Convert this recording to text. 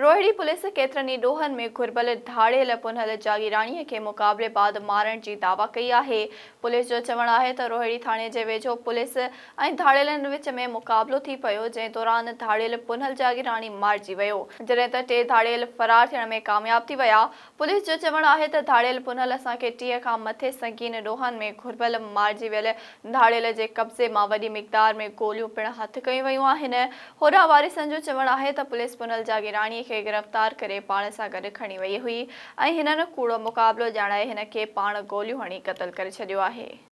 रोहिड़ी police ई ॾोहनि में घुरबल धाड़ियल पुनल जागीराणीअ खे मुक़ाबले बाद मारण जी दावा कई आहे पुलिस जो चवणु आहे त रोहिड़ी थाणे जे वेझो पुलिस ऐं धाड़ियलनि विच में मुक़ाबिलो थी पियो जंहिं दौरान धाड़ियल पुनल जागीराणी मारिजी वियो जॾहिं त टे धाड़ियल फ़रार थियण में कामयाब थी विया पुलिस जो चवणु आहे त धाड़ियल पुनल असांखे टीह खां मथे संगीन ॾोहनि में घुरबल मारिजी वियल धाड़ियल जे कब्ज़े मां वॾी मिकदार में गोलियूं पिणु हथु कयूं वयूं आहिनि होॾा वारिसनि जो चवणु आहे त पुलिस पुनल जागीराणीअ खे गिरफ़्तार करे पाण सां गॾु खणी वई हुई ऐं हिननि कूड़ो मुक़ाबिलो ॼाणाए हिनखे पाण गोलियूं हणी क़तलु करे छॾियो आहे